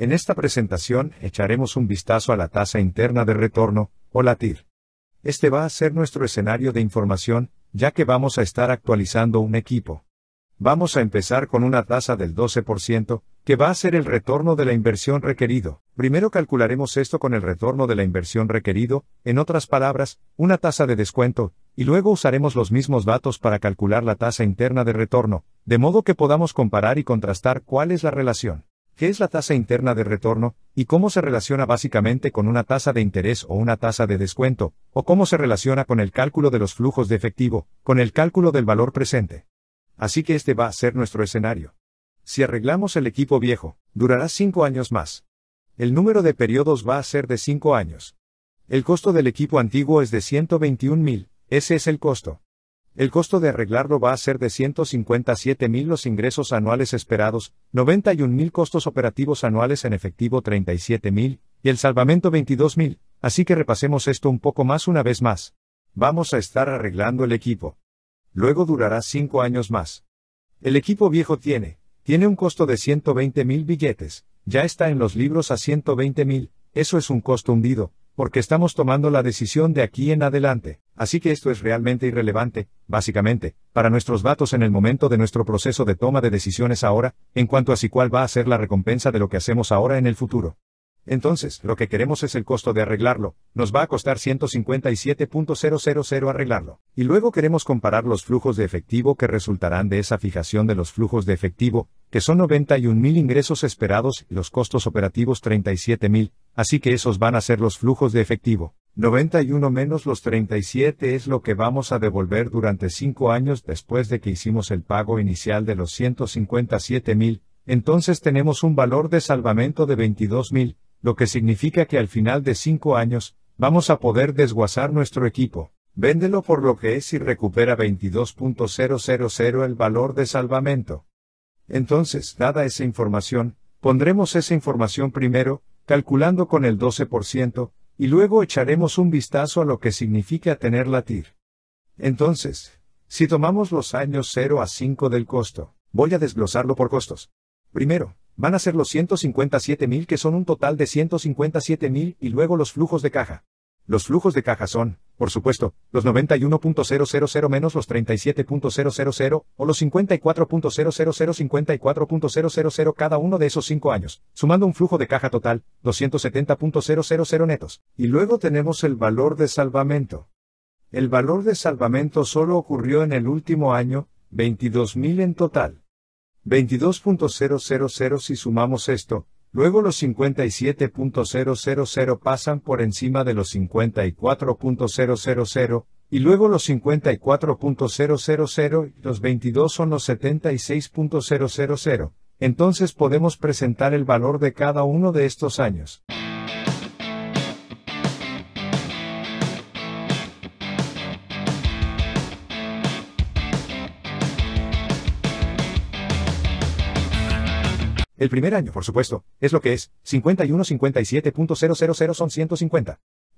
En esta presentación echaremos un vistazo a la tasa interna de retorno, o la TIR. Este va a ser nuestro escenario de información, ya que vamos a estar actualizando un equipo. Vamos a empezar con una tasa del 12%, que va a ser el retorno de la inversión requerido. Primero calcularemos esto con el retorno de la inversión requerido, en otras palabras, una tasa de descuento, y luego usaremos los mismos datos para calcular la tasa interna de retorno, de modo que podamos comparar y contrastar cuál es la relación. ¿Qué es la tasa interna de retorno, y cómo se relaciona básicamente con una tasa de interés o una tasa de descuento, o cómo se relaciona con el cálculo de los flujos de efectivo, con el cálculo del valor presente? Así que este va a ser nuestro escenario. Si arreglamos el equipo viejo, durará 5 años más. El número de periodos va a ser de 5 años. El costo del equipo antiguo es de 121.000, ese es el costo. El costo de arreglarlo va a ser de mil los ingresos anuales esperados, mil costos operativos anuales en efectivo 37.000, y el salvamento 22.000, así que repasemos esto un poco más una vez más. Vamos a estar arreglando el equipo. Luego durará 5 años más. El equipo viejo tiene, tiene un costo de mil billetes, ya está en los libros a mil, eso es un costo hundido, porque estamos tomando la decisión de aquí en adelante. Así que esto es realmente irrelevante, básicamente, para nuestros datos en el momento de nuestro proceso de toma de decisiones ahora, en cuanto a si cuál va a ser la recompensa de lo que hacemos ahora en el futuro. Entonces, lo que queremos es el costo de arreglarlo, nos va a costar 157.000 arreglarlo. Y luego queremos comparar los flujos de efectivo que resultarán de esa fijación de los flujos de efectivo, que son 91.000 ingresos esperados y los costos operativos 37.000, así que esos van a ser los flujos de efectivo. 91 menos los 37 es lo que vamos a devolver durante 5 años después de que hicimos el pago inicial de los 157 mil, entonces tenemos un valor de salvamento de 22 mil, lo que significa que al final de 5 años, vamos a poder desguazar nuestro equipo. Véndelo por lo que es y recupera 22.000 el valor de salvamento. Entonces, dada esa información, pondremos esa información primero, calculando con el 12%, y luego echaremos un vistazo a lo que significa tener latir. Entonces, si tomamos los años 0 a 5 del costo, voy a desglosarlo por costos. Primero, van a ser los 157.000 que son un total de 157.000 y luego los flujos de caja. Los flujos de caja son, por supuesto, los 91.000 menos los 37.000 o los 54.000 54.000 cada uno de esos cinco años, sumando un flujo de caja total, 270.000 netos. Y luego tenemos el valor de salvamento. El valor de salvamento solo ocurrió en el último año, 22.000 en total. 22.000 si sumamos esto, Luego los 57.000 pasan por encima de los 54.000, y luego los 54.000 y los 22 son los 76.000. Entonces podemos presentar el valor de cada uno de estos años. El primer año, por supuesto, es lo que es, 51 son 150.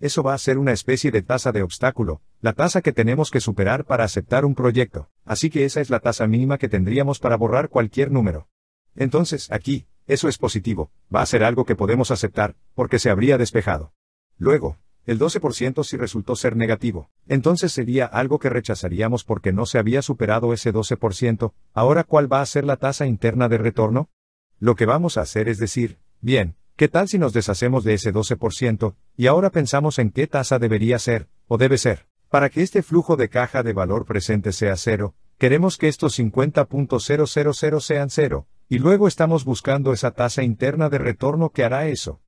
eso va a ser una especie de tasa de obstáculo, la tasa que tenemos que superar para aceptar un proyecto, así que esa es la tasa mínima que tendríamos para borrar cualquier número. Entonces, aquí, eso es positivo, va a ser algo que podemos aceptar, porque se habría despejado. Luego, el 12% si resultó ser negativo, entonces sería algo que rechazaríamos porque no se había superado ese 12%, ahora cuál va a ser la tasa interna de retorno? Lo que vamos a hacer es decir, bien, ¿Qué tal si nos deshacemos de ese 12% y ahora pensamos en qué tasa debería ser, o debe ser? Para que este flujo de caja de valor presente sea cero, queremos que estos 50.000 sean cero, y luego estamos buscando esa tasa interna de retorno que hará eso.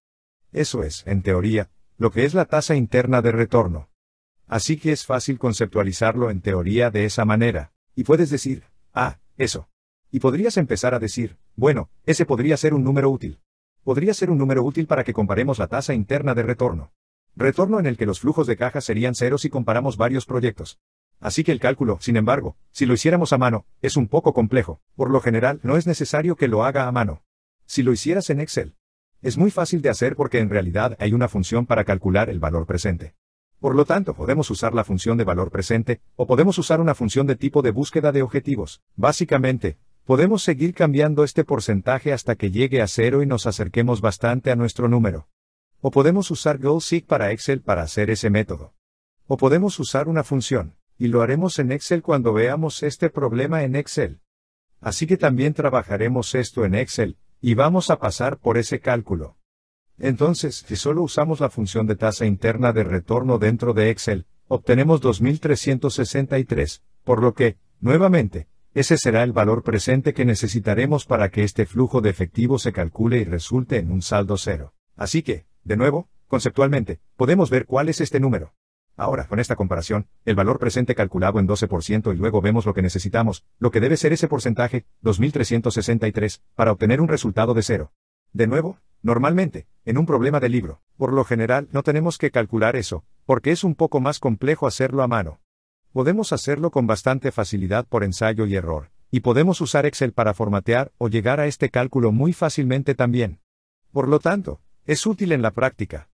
Eso es, en teoría, lo que es la tasa interna de retorno. Así que es fácil conceptualizarlo en teoría de esa manera, y puedes decir, ah, eso. Y podrías empezar a decir, bueno, ese podría ser un número útil podría ser un número útil para que comparemos la tasa interna de retorno. Retorno en el que los flujos de caja serían cero si comparamos varios proyectos. Así que el cálculo, sin embargo, si lo hiciéramos a mano, es un poco complejo. Por lo general, no es necesario que lo haga a mano. Si lo hicieras en Excel, es muy fácil de hacer porque en realidad hay una función para calcular el valor presente. Por lo tanto, podemos usar la función de valor presente, o podemos usar una función de tipo de búsqueda de objetivos. Básicamente, Podemos seguir cambiando este porcentaje hasta que llegue a cero y nos acerquemos bastante a nuestro número. O podemos usar Seek para Excel para hacer ese método. O podemos usar una función, y lo haremos en Excel cuando veamos este problema en Excel. Así que también trabajaremos esto en Excel, y vamos a pasar por ese cálculo. Entonces, si solo usamos la función de tasa interna de retorno dentro de Excel, obtenemos 2363, por lo que, nuevamente, ese será el valor presente que necesitaremos para que este flujo de efectivo se calcule y resulte en un saldo cero. Así que, de nuevo, conceptualmente, podemos ver cuál es este número. Ahora, con esta comparación, el valor presente calculado en 12% y luego vemos lo que necesitamos, lo que debe ser ese porcentaje, 2363, para obtener un resultado de cero. De nuevo, normalmente, en un problema de libro, por lo general no tenemos que calcular eso, porque es un poco más complejo hacerlo a mano. Podemos hacerlo con bastante facilidad por ensayo y error, y podemos usar Excel para formatear o llegar a este cálculo muy fácilmente también. Por lo tanto, es útil en la práctica.